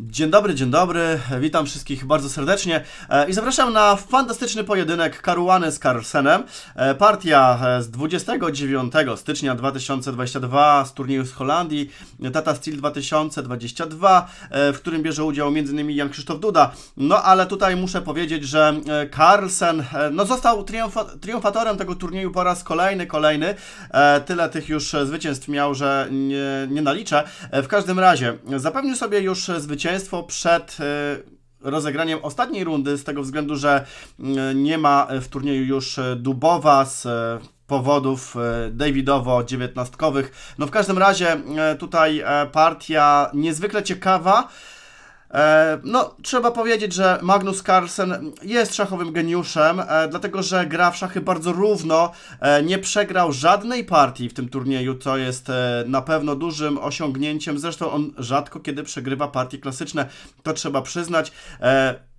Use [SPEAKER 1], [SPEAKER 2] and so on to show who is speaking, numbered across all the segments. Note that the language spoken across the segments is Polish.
[SPEAKER 1] Dzień dobry, dzień dobry, witam wszystkich bardzo serdecznie e, i zapraszam na fantastyczny pojedynek Karuany z Carlsenem. E, partia e, z 29 stycznia 2022 z turnieju z Holandii Tata Steel 2022, w którym bierze udział m.in. Jan Krzysztof Duda. No ale tutaj muszę powiedzieć, że Carlsen no, został triumfa triumfatorem tego turnieju po raz kolejny, kolejny. Tyle tych już zwycięstw miał, że nie, nie naliczę. W każdym razie zapewnił sobie już zwycięstwo zwycięstwo przed e, rozegraniem ostatniej rundy, z tego względu, że e, nie ma w turnieju już e, Dubowa z powodów Davidowo-dziewiętnastkowych. No w każdym razie tutaj partia niezwykle ciekawa. E, no, trzeba powiedzieć, że Magnus Carlsen jest szachowym geniuszem, e, dlatego że gra w szachy bardzo równo, e, nie przegrał żadnej partii w tym turnieju, co jest na pewno dużym osiągnięciem. Zresztą on rzadko kiedy przegrywa partie klasyczne, to trzeba przyznać.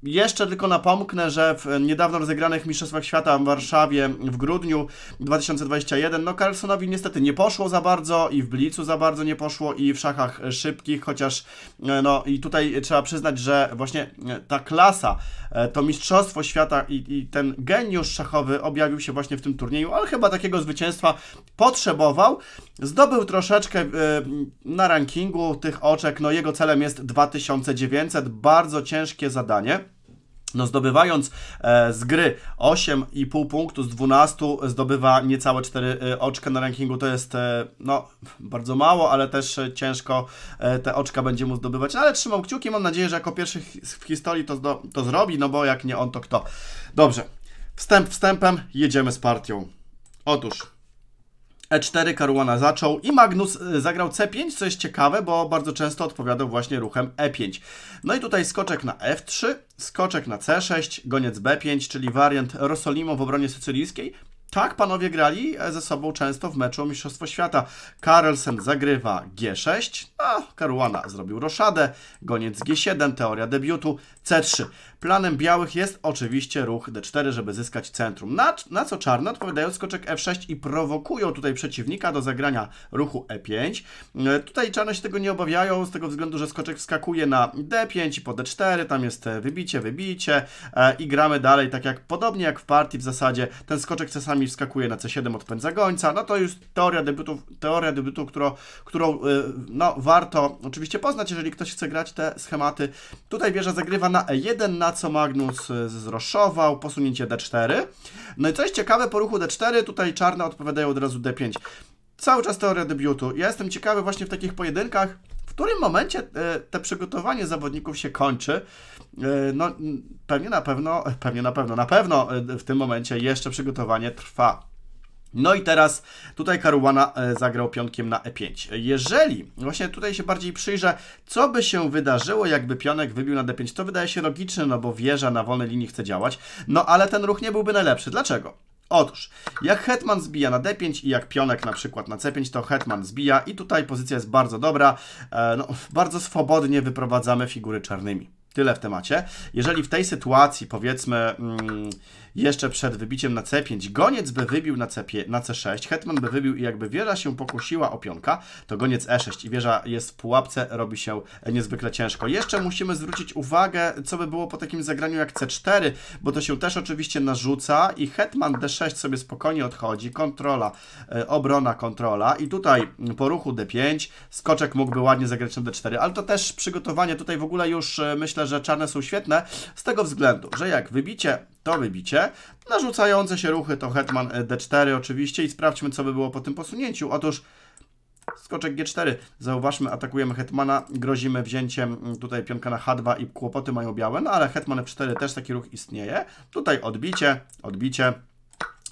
[SPEAKER 1] Jeszcze tylko napomknę, że w niedawno rozegranych Mistrzostwach Świata w Warszawie w grudniu 2021, no Carlsonowi niestety nie poszło za bardzo i w Blicu za bardzo nie poszło i w szachach szybkich, chociaż e, no i tutaj trzeba przyznać, że właśnie e, ta klasa, e, to Mistrzostwo Świata i, i ten geniusz szachowy objawił się właśnie w tym turnieju, ale chyba takiego zwycięstwa potrzebował. Zdobył troszeczkę na rankingu tych oczek, no jego celem jest 2900, bardzo ciężkie zadanie no zdobywając e, z gry 8,5 punktu z 12 zdobywa niecałe 4 e, oczka na rankingu, to jest e, no bardzo mało, ale też ciężko te oczka będzie mu zdobywać, no, ale trzymam kciuki, mam nadzieję, że jako pierwszy w historii to, to zrobi, no bo jak nie on, to kto? Dobrze, wstęp wstępem, jedziemy z partią. Otóż... E4 Karuana zaczął i Magnus y, zagrał C5, co jest ciekawe, bo bardzo często odpowiadał właśnie ruchem E5. No i tutaj skoczek na F3, skoczek na C6, goniec B5, czyli wariant Rosolimo w obronie sycylijskiej. Tak, panowie grali e, ze sobą często w meczu o Mistrzostwo Świata. Carlsen zagrywa G6, a Caruana zrobił roszadę, goniec G7, teoria debiutu. C3. Planem białych jest oczywiście ruch D4, żeby zyskać centrum, na, na co czarne odpowiadają skoczek F6 i prowokują tutaj przeciwnika do zagrania ruchu E5. E, tutaj czarne się tego nie obawiają, z tego względu, że skoczek wskakuje na D5 i po D4, tam jest e, wybicie, wybicie e, i gramy dalej, tak jak podobnie jak w partii w zasadzie, ten skoczek czasami wskakuje na C7, odpędza gońca, no to już teoria debiutów, teoria debiutu, którą, którą no, warto oczywiście poznać, jeżeli ktoś chce grać te schematy. Tutaj wieża zagrywa na na E1, na co Magnus e, zroszował, posunięcie D4. No i coś ciekawe po ruchu D4, tutaj czarne odpowiadają od razu D5. Cały czas teoria debiutu. Ja jestem ciekawy właśnie w takich pojedynkach, w którym momencie e, te przygotowanie zawodników się kończy. E, no pewnie na pewno, pewnie na pewno, na pewno w tym momencie jeszcze przygotowanie trwa. No i teraz tutaj Karuana e, zagrał pionkiem na e5. Jeżeli, właśnie tutaj się bardziej przyjrzę, co by się wydarzyło, jakby pionek wybił na d5, to wydaje się logiczne, no bo wieża na wolnej linii chce działać, no ale ten ruch nie byłby najlepszy. Dlaczego? Otóż, jak hetman zbija na d5 i jak pionek na przykład na c5, to hetman zbija i tutaj pozycja jest bardzo dobra, e, no, bardzo swobodnie wyprowadzamy figury czarnymi tyle w temacie. Jeżeli w tej sytuacji, powiedzmy, mm, jeszcze przed wybiciem na C5, goniec by wybił na, c na C6, hetman by wybił i jakby wieża się pokusiła o pionka, to goniec E6 i wieża jest w pułapce, robi się niezwykle ciężko. Jeszcze musimy zwrócić uwagę, co by było po takim zagraniu jak C4, bo to się też oczywiście narzuca i hetman D6 sobie spokojnie odchodzi, kontrola, e, obrona, kontrola i tutaj po ruchu D5 skoczek mógłby ładnie zagrać na D4, ale to też przygotowanie, tutaj w ogóle już e, myślę, że czarne są świetne z tego względu, że jak wybicie to wybicie. Narzucające się ruchy to hetman e, d4 oczywiście i sprawdźmy, co by było po tym posunięciu. Otóż skoczek g4, zauważmy, atakujemy hetmana, grozimy wzięciem mm, tutaj pionka na h2 i kłopoty mają białe, no ale hetman f4 też taki ruch istnieje. Tutaj odbicie, odbicie,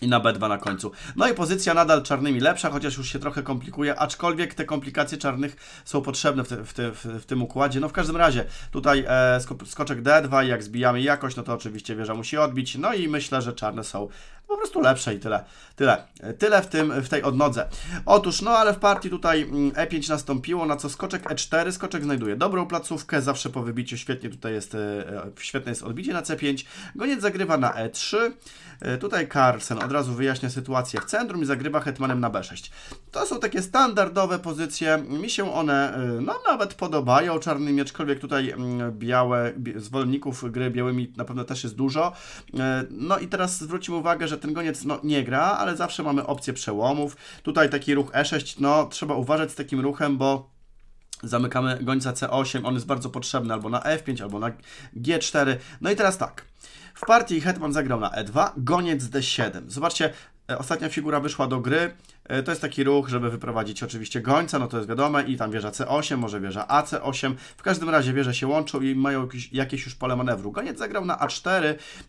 [SPEAKER 1] i na B2 na końcu. No i pozycja nadal czarnymi lepsza, chociaż już się trochę komplikuje, aczkolwiek te komplikacje czarnych są potrzebne w, te, w, te, w tym układzie. No w każdym razie tutaj e, skoczek D2, jak zbijamy jakość, no to oczywiście wieża musi odbić, no i myślę, że czarne są po prostu lepsze i tyle. Tyle. Tyle w, tym, w tej odnodze. Otóż, no ale w partii tutaj mm, E5 nastąpiło, na co skoczek E4, skoczek znajduje dobrą placówkę, zawsze po wybiciu świetnie tutaj jest, e, e, świetne jest odbicie na C5, goniec zagrywa na E3, e, tutaj Carlsen od razu wyjaśnia sytuację w centrum i zagrywa hetmanem na b6. To są takie standardowe pozycje, mi się one y, no, nawet podobają, czarnymi, aczkolwiek tutaj mm, białe, zwolenników gry białymi na pewno też jest dużo. Y, no i teraz zwróćmy uwagę, że ten goniec no, nie gra, ale zawsze mamy opcję przełomów. Tutaj taki ruch e6, no trzeba uważać z takim ruchem, bo zamykamy gońca C8, on jest bardzo potrzebny albo na F5, albo na G4. No i teraz tak, w partii hetman zagrał na e2, goniec d7. Zobaczcie, e, ostatnia figura wyszła do gry, E, to jest taki ruch, żeby wyprowadzić oczywiście gońca, no to jest wiadome, i tam wieża C8, może wieża AC8. W każdym razie wieże się łączą i mają jakieś, jakieś już pole manewru. Goniec zagrał na A4,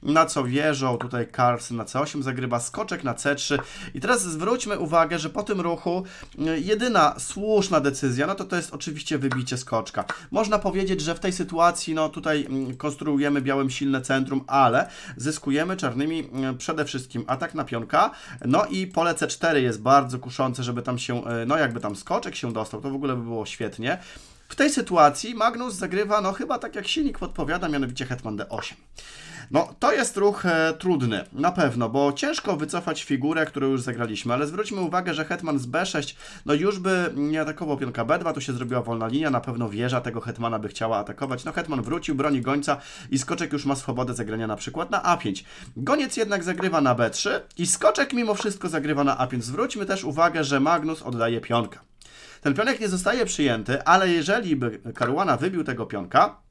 [SPEAKER 1] na co wieżą tutaj Carlsen na C8 zagrywa, skoczek na C3. I teraz zwróćmy uwagę, że po tym ruchu e, jedyna słuszna decyzja, no to to jest oczywiście wybicie skoczka. Można powiedzieć, że w tej sytuacji, no tutaj mm, konstruujemy białym silne centrum, ale zyskujemy czarnymi e, przede wszystkim atak na pionka, no i pole C4 jest bardzo bardzo kuszące, żeby tam się, e, no jakby tam skoczek się dostał, to w ogóle by było świetnie. W tej sytuacji Magnus zagrywa, no chyba tak jak silnik podpowiada, mianowicie Hetman D8. No, to jest ruch e, trudny, na pewno, bo ciężko wycofać figurę, którą już zagraliśmy, ale zwróćmy uwagę, że hetman z b6, no już by nie atakował pionka b2, tu się zrobiła wolna linia, na pewno wieża tego hetmana by chciała atakować. No, hetman wrócił, broni gońca i skoczek już ma swobodę zagrania na przykład na a5. Goniec jednak zagrywa na b3 i skoczek mimo wszystko zagrywa na a5. Zwróćmy też uwagę, że Magnus oddaje pionka. Ten pionek nie zostaje przyjęty, ale jeżeli by Karuana wybił tego pionka,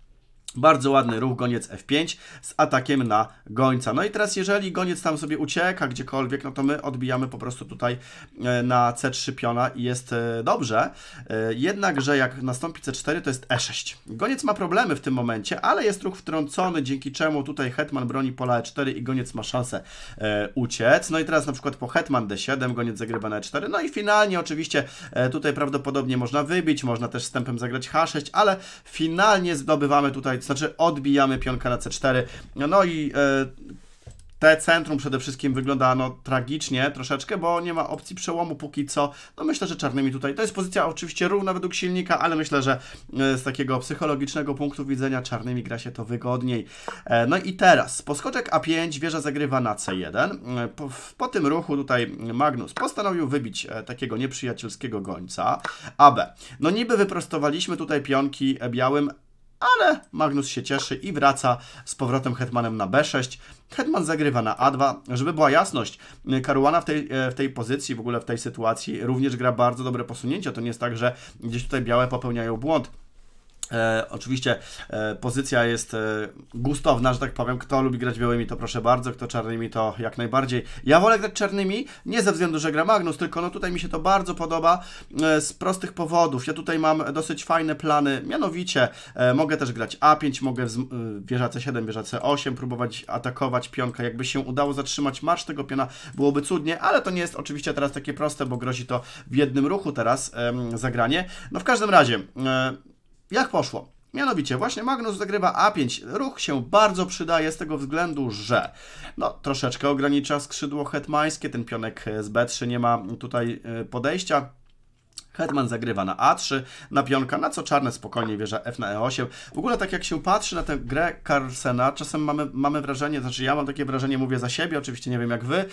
[SPEAKER 1] bardzo ładny ruch, goniec F5 z atakiem na gońca. No i teraz jeżeli goniec tam sobie ucieka gdziekolwiek, no to my odbijamy po prostu tutaj e, na C3 piona i jest e, dobrze. E, jednakże jak nastąpi C4, to jest E6. Goniec ma problemy w tym momencie, ale jest ruch wtrącony, dzięki czemu tutaj hetman broni pola E4 i goniec ma szansę uciec. No i teraz na przykład po hetman D7 goniec zagrywa na E4. No i finalnie oczywiście tutaj prawdopodobnie można wybić, można też wstępem zagrać H6, ale finalnie zdobywamy tutaj znaczy odbijamy pionka na C4. No i e, te centrum przede wszystkim wygląda no, tragicznie troszeczkę, bo nie ma opcji przełomu póki co. No myślę, że czarnymi tutaj. To jest pozycja oczywiście równa według silnika, ale myślę, że e, z takiego psychologicznego punktu widzenia czarnymi gra się to wygodniej. E, no i teraz poskoczek A5, wieża zagrywa na C1. Po, po tym ruchu tutaj Magnus postanowił wybić takiego nieprzyjacielskiego gońca AB. No niby wyprostowaliśmy tutaj pionki białym, ale Magnus się cieszy i wraca z powrotem hetmanem na b6. Hetman zagrywa na a2. Żeby była jasność, Karuana w tej, e, w tej pozycji, w ogóle w tej sytuacji również gra bardzo dobre posunięcia. To nie jest tak, że gdzieś tutaj białe popełniają błąd. E, oczywiście e, pozycja jest e, gustowna, że tak powiem. Kto lubi grać białymi, to proszę bardzo, kto czarnymi, to jak najbardziej. Ja wolę grać czarnymi, nie ze względu, że gra Magnus, tylko no tutaj mi się to bardzo podoba e, z prostych powodów. Ja tutaj mam dosyć fajne plany, mianowicie e, mogę też grać A5, mogę wieża C7, wieża C8, próbować atakować pionka. Jakby się udało zatrzymać marsz tego piona, byłoby cudnie, ale to nie jest oczywiście teraz takie proste, bo grozi to w jednym ruchu teraz zagranie. No w każdym razie... E, jak poszło? Mianowicie właśnie Magnus zagrywa A5. Ruch się bardzo przydaje z tego względu, że no, troszeczkę ogranicza skrzydło hetmańskie, ten pionek z B3 nie ma tutaj e, podejścia. Hetman zagrywa na A3, na pionka, na co czarne spokojnie wieża F na E8. W ogóle tak jak się patrzy na tę grę Carlsena, czasem mamy, mamy wrażenie, znaczy ja mam takie wrażenie, mówię za siebie, oczywiście nie wiem jak wy,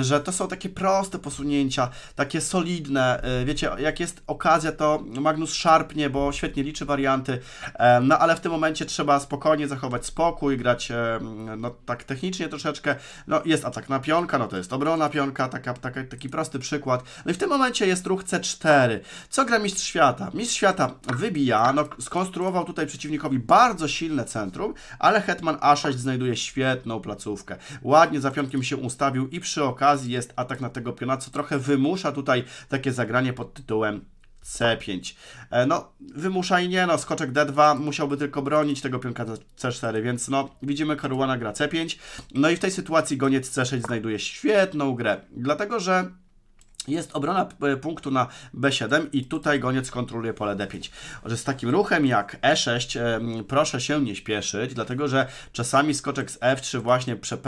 [SPEAKER 1] że to są takie proste posunięcia, takie solidne, e, wiecie, jak jest okazja to Magnus szarpnie, bo świetnie liczy warianty, e, no ale w tym momencie trzeba spokojnie zachować spokój, grać e, no tak technicznie troszeczkę, no jest atak na pionka, no to jest obrona pionka, taka, taka, taki prosty przykład, no i w tym momencie jest ruch C4, co gra Mistrz Świata? Mistrz Świata wybija, no, skonstruował tutaj przeciwnikowi bardzo silne centrum, ale Hetman A6 znajduje świetną placówkę. Ładnie za pionkiem się ustawił i przy okazji jest atak na tego piona, co trochę wymusza tutaj takie zagranie pod tytułem C5. E, no, wymusza i nie, no, skoczek D2 musiałby tylko bronić tego pionka C4, więc no, widzimy Karuana gra C5, no i w tej sytuacji goniec C6 znajduje świetną grę, dlatego że jest obrona e, punktu na B7 i tutaj goniec kontroluje pole D5. z takim ruchem jak E6 e, proszę się nie śpieszyć, dlatego że czasami skoczek z F3 właśnie przy,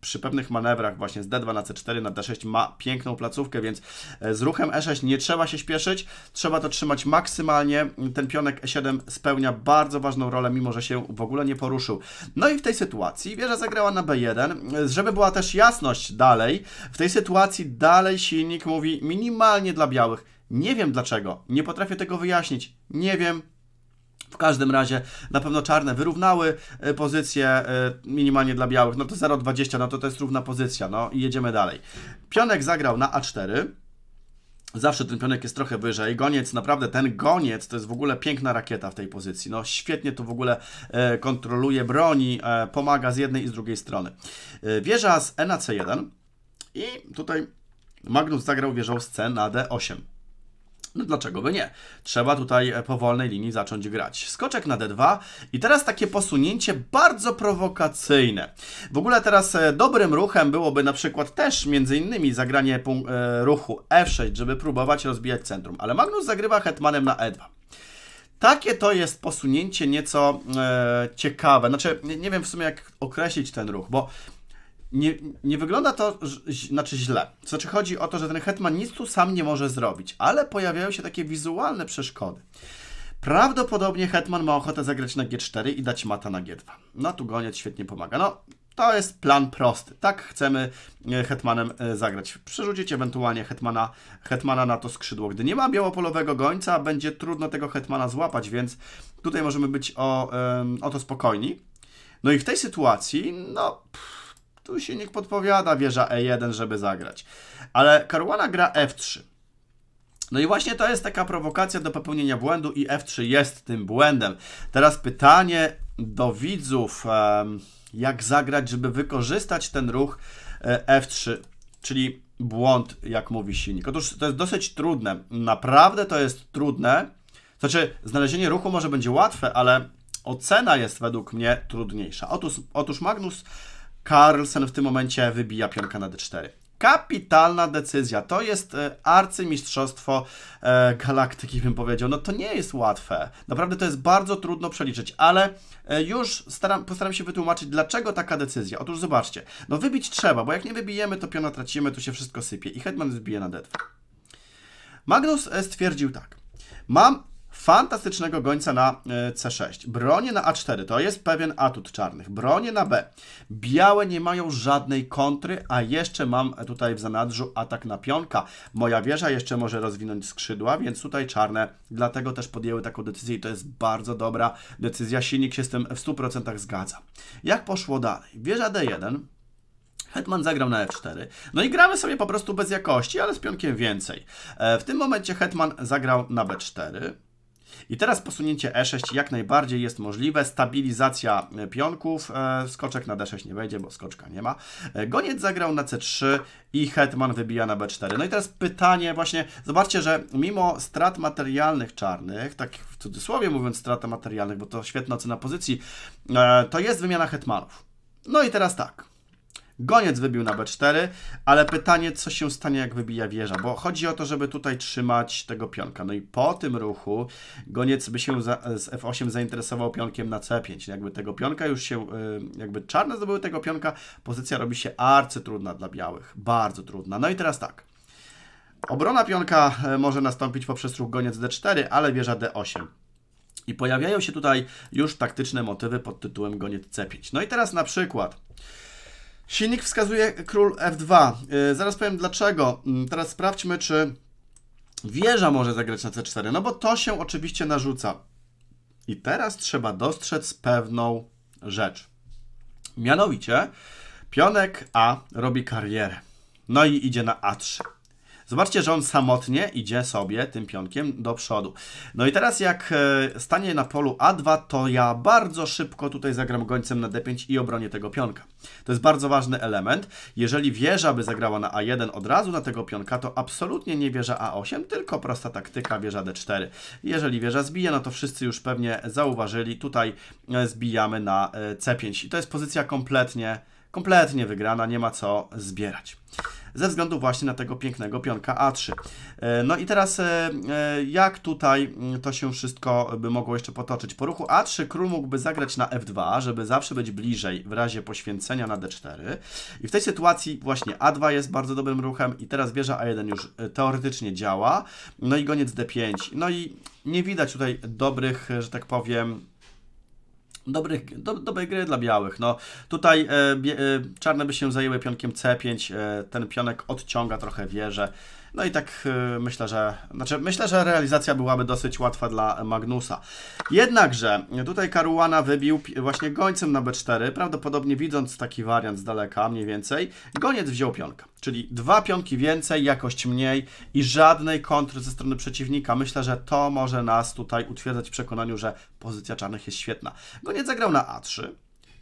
[SPEAKER 1] przy pewnych manewrach właśnie z D2 na C4 na D6 ma piękną placówkę, więc e, z ruchem E6 nie trzeba się śpieszyć, trzeba to trzymać maksymalnie. Ten pionek E7 spełnia bardzo ważną rolę, mimo że się w ogóle nie poruszył. No i w tej sytuacji wieża zagrała na B1. Żeby była też jasność dalej, w tej sytuacji dalej silnik mówi mówi minimalnie dla białych. Nie wiem dlaczego, nie potrafię tego wyjaśnić. Nie wiem, w każdym razie na pewno czarne wyrównały e, pozycję e, minimalnie dla białych. No to 0,20, no to to jest równa pozycja. No i jedziemy dalej. Pionek zagrał na A4. Zawsze ten pionek jest trochę wyżej. Goniec, naprawdę ten goniec to jest w ogóle piękna rakieta w tej pozycji. No świetnie to w ogóle e, kontroluje, broni, pomaga z jednej i z drugiej strony. wieża z E na C1 i tutaj Magnus zagrał wieżą z C na D8. No dlaczego by nie? Trzeba tutaj e, po wolnej linii zacząć grać. Skoczek na D2 i teraz takie posunięcie bardzo prowokacyjne. W ogóle teraz e, dobrym ruchem byłoby na przykład też między innymi zagranie e, ruchu F6, żeby próbować rozbijać centrum. Ale Magnus zagrywa hetmanem na E2. Takie to jest posunięcie nieco e, ciekawe. Znaczy, nie, nie, wiem w sumie jak określić ten ruch, bo nie, nie wygląda to znaczy źle. znaczy chodzi o to, że ten hetman nic tu sam nie może zrobić, ale pojawiają się takie wizualne przeszkody. Prawdopodobnie hetman ma ochotę zagrać na G4 i dać mata na G2. No tu goniec świetnie pomaga. No to jest plan prosty. Tak chcemy e, hetmanem e, zagrać. Przerzucić ewentualnie hetmana, hetmana na to skrzydło. Gdy nie ma białopolowego gońca, będzie trudno tego hetmana złapać, więc tutaj możemy być o, o to spokojni. No i w tej sytuacji, no... Pff, tu się niech podpowiada wieża E1, żeby zagrać. Ale Caruana gra F3. No i właśnie to jest taka prowokacja do popełnienia błędu i F3 jest tym błędem. Teraz pytanie do widzów, jak zagrać, żeby wykorzystać ten ruch e, F3, czyli błąd, jak mówi silnik. Otóż to jest dosyć trudne, naprawdę to jest trudne. Znaczy, znalezienie ruchu może będzie łatwe, ale ocena jest według mnie trudniejsza. Otóż, otóż Magnus Carlsen w tym momencie wybija pionka na D4. Kapitalna decyzja. To jest e, arcymistrzostwo e, galaktyki, bym powiedział. No to nie jest łatwe. Naprawdę to jest bardzo trudno przeliczyć, ale e, już staram, postaram się wytłumaczyć, dlaczego taka decyzja. Otóż zobaczcie. No wybić trzeba, bo jak nie wybijemy, to piona tracimy, tu się wszystko sypie i Hetman zbije na D2. Magnus stwierdził tak. Mam fantastycznego gońca na e, C6, bronie na A4, to jest pewien atut czarnych, bronie na B, białe nie mają żadnej kontry, a jeszcze mam tutaj w zanadrzu atak na pionka, moja wieża jeszcze może rozwinąć skrzydła, więc tutaj czarne, dlatego też podjęły taką decyzję i to jest bardzo dobra decyzja, silnik się z tym w 100% zgadza. Jak poszło dalej? Wieża D1, Hetman zagrał na f4. No i gramy sobie po prostu bez jakości, ale z pionkiem więcej. E, w tym momencie Hetman zagrał na b4. I teraz posunięcie E6 jak najbardziej jest możliwe. Stabilizacja e, pionków. E, skoczek na D6 nie wejdzie, bo skoczka nie ma. E, goniec zagrał na C3 i hetman wybija na B4. No i teraz pytanie właśnie, zobaczcie, że mimo strat materialnych czarnych, tak w cudzysłowie mówiąc strat materialnych, bo to świetna cena pozycji, to jest wymiana hetmanów. No i teraz tak, Goniec wybił na B4, ale pytanie, co się stanie, jak wybija wieża, bo chodzi o to, żeby tutaj trzymać tego pionka. No i po tym ruchu goniec by się za, z F8 zainteresował pionkiem na C5. Jakby tego pionka już się, y, jakby czarne zdobyły tego pionka, pozycja robi się arcytrudna dla białych. Bardzo trudna. No i teraz tak. Obrona pionka y, może nastąpić poprzez ruch goniec D4, ale wieża D8. I pojawiają się tutaj już taktyczne motywy pod tytułem goniec C5. No i teraz na przykład... Silnik wskazuje król F2. E, zaraz powiem dlaczego. Mm, teraz sprawdźmy, czy wieża może zagrać na C4. No bo to się oczywiście narzuca. I teraz trzeba dostrzec pewną rzecz. Mianowicie pionek A robi karierę. No i idzie na A3. Zobaczcie, że on samotnie idzie sobie tym pionkiem do przodu. No i teraz jak e, stanie na polu A2, to ja bardzo szybko tutaj zagram gońcem na D5 i obronię tego pionka. To jest bardzo ważny element. Jeżeli wieża by zagrała na A1 od razu na tego pionka, to absolutnie nie wieża A8, tylko prosta taktyka wieża D4. Jeżeli wieża zbije, no to wszyscy już pewnie zauważyli, tutaj e, zbijamy na e, C5. I to jest pozycja kompletnie kompletnie wygrana, nie ma co zbierać ze względu właśnie na tego pięknego pionka A3. E, no i teraz e, e, jak tutaj mm, to się wszystko by mogło jeszcze potoczyć? Po ruchu A3 król mógłby zagrać na F2, żeby zawsze być bliżej w razie poświęcenia na D4 i w tej sytuacji właśnie A2 jest bardzo dobrym ruchem i teraz wieża A1 już teoretycznie działa, no i goniec D5, no i nie widać tutaj dobrych, że tak powiem, Dobrych, do, dobrej gry dla białych. No, tutaj e, e, czarne by się zajęły pionkiem C5. E, ten pionek odciąga trochę wieżę. No i tak e, myślę, że znaczy myślę, że realizacja byłaby dosyć łatwa dla Magnusa. Jednakże tutaj Karuana wybił właśnie gońcem na B4, prawdopodobnie widząc taki wariant z daleka mniej więcej, goniec wziął pionka. Czyli dwa pionki więcej, jakość mniej i żadnej kontry ze strony przeciwnika. Myślę, że to może nas tutaj utwierdzać w przekonaniu, że pozycja czarnych jest świetna. Goniec zagrał na A3,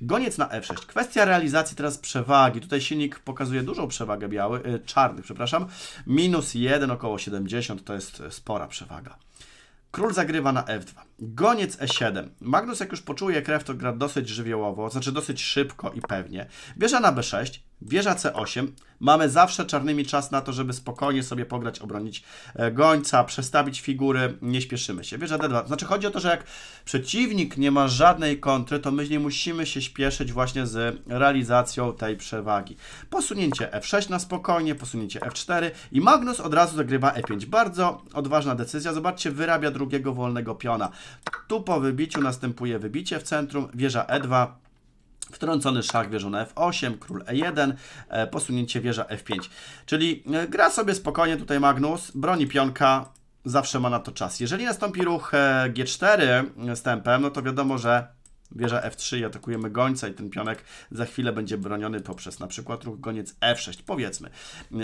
[SPEAKER 1] Goniec na F6. Kwestia realizacji teraz przewagi. Tutaj silnik pokazuje dużą przewagę biały, e, y, czarnych, przepraszam. Minus 1, około 70, to jest y, spora przewaga. Król zagrywa na F2. Goniec E7. Magnus, jak już poczuje krew, to gra dosyć żywiołowo, znaczy dosyć szybko i pewnie. Bierze na B6. Wieża C8. Mamy zawsze czarnymi czas na to, żeby spokojnie sobie pograć, obronić e, gońca, przestawić figury, nie śpieszymy się. Wieża D2. Znaczy chodzi o to, że jak przeciwnik nie ma żadnej kontry, to my nie musimy się śpieszyć właśnie z realizacją tej przewagi. Posunięcie F6 na spokojnie, posunięcie F4 i Magnus od razu zagrywa E5. Bardzo odważna decyzja. Zobaczcie, wyrabia drugiego wolnego piona. Tu po wybiciu następuje wybicie w centrum, wieża E2, Wtrącony szach wieżą na f8, król e1, e, posunięcie wieża f5. Czyli e, gra sobie spokojnie tutaj Magnus, broni pionka, zawsze ma na to czas. Jeżeli nastąpi ruch e, g4 z tempem, no to wiadomo, że wieża F3 i atakujemy gońca i ten pionek za chwilę będzie broniony poprzez na przykład ruch goniec F6, powiedzmy,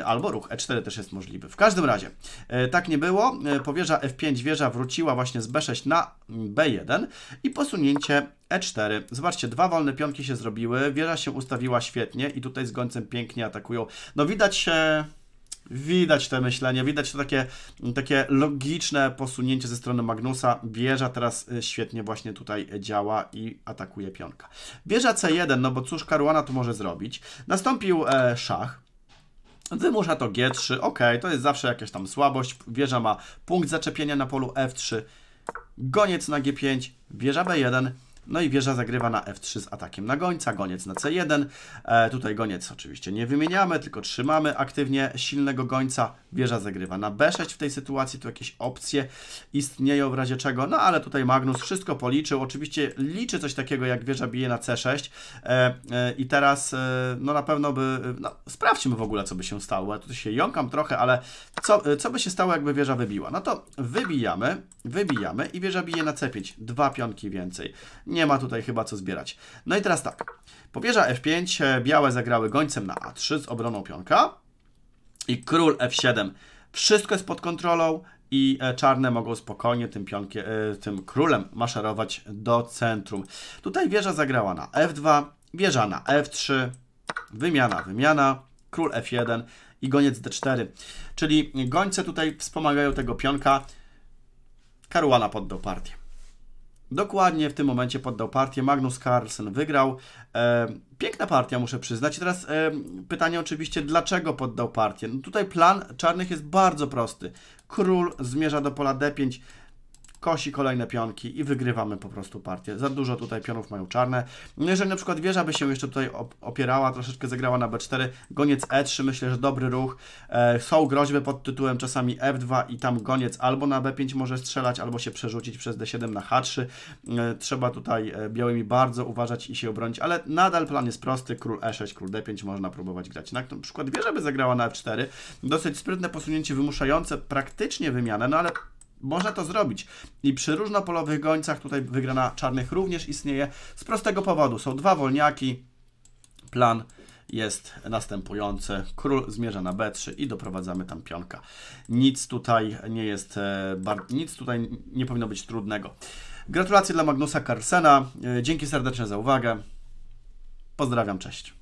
[SPEAKER 1] albo ruch E4 też jest możliwy. W każdym razie e, tak nie było, e, po wieża F5 wieża wróciła właśnie z B6 na B1 i posunięcie E4. Zobaczcie, dwa wolne pionki się zrobiły, wieża się ustawiła świetnie i tutaj z gońcem pięknie atakują. No widać... E, Widać te myślenie, widać to takie, takie logiczne posunięcie ze strony Magnusa. Wieża teraz y, świetnie właśnie tutaj działa i atakuje pionka. Wieża C1, no bo cóż Karuana tu może zrobić. Nastąpił e, szach. Wymusza to G3, ok, to jest zawsze jakaś tam słabość. Wieża ma punkt zaczepienia na polu F3. Goniec na G5, wieża B1, no i wieża zagrywa na f3 z atakiem na gońca, goniec na c1. E, tutaj goniec oczywiście nie wymieniamy, tylko trzymamy aktywnie silnego gońca. Wieża zagrywa na b6 w tej sytuacji, tu jakieś opcje istnieją w razie czego. No ale tutaj Magnus wszystko policzył. Oczywiście liczy coś takiego jak wieża bije na c6 e, e, i teraz e, no na pewno by... No, sprawdźmy w ogóle co by się stało. Ja tu się jąkam trochę, ale co, e, co by się stało jakby wieża wybiła? No to wybijamy, wybijamy i wieża bije na c5. Dwa pionki więcej. Nie nie ma tutaj chyba co zbierać. No i teraz tak, powierza f5, e, białe zagrały gońcem na a3 z obroną pionka i król f7. Wszystko jest pod kontrolą i e, czarne mogą spokojnie tym, pionkiem, e, tym królem maszerować do centrum. Tutaj wieża zagrała na f2, wieża na f3, wymiana, wymiana, król f1 i goniec d4. Czyli gońce tutaj wspomagają tego pionka, Karuana poddał partię. Dokładnie w tym momencie poddał partię. Magnus Carlsen wygrał. E, piękna partia, muszę przyznać. I teraz e, pytanie oczywiście, dlaczego poddał partię? No tutaj plan czarnych jest bardzo prosty. Król zmierza do pola D5 kosi kolejne pionki i wygrywamy po prostu partię. Za dużo tutaj pionów mają czarne. Jeżeli na przykład wieża by się jeszcze tutaj opierała, troszeczkę zagrała na b4, goniec e3, myślę, że dobry ruch. E, są groźby pod tytułem czasami f2 i tam goniec albo na b5 może strzelać, albo się przerzucić przez d7 na h3. E, trzeba tutaj e, białymi bardzo uważać i się obronić, ale nadal plan jest prosty. Król e6, król d5 można próbować grać. Na przykład wieża by zagrała na f4. Dosyć sprytne posunięcie wymuszające praktycznie wymianę, no ale można to zrobić. I przy różnopolowych gońcach, tutaj wygrana czarnych również istnieje, z prostego powodu. Są dwa wolniaki, plan jest następujący. Król zmierza na B3 i doprowadzamy tam pionka. Nic tutaj nie jest, e, nic tutaj nie powinno być trudnego. Gratulacje dla Magnusa Carlsena. E, dzięki serdecznie za uwagę. Pozdrawiam, cześć.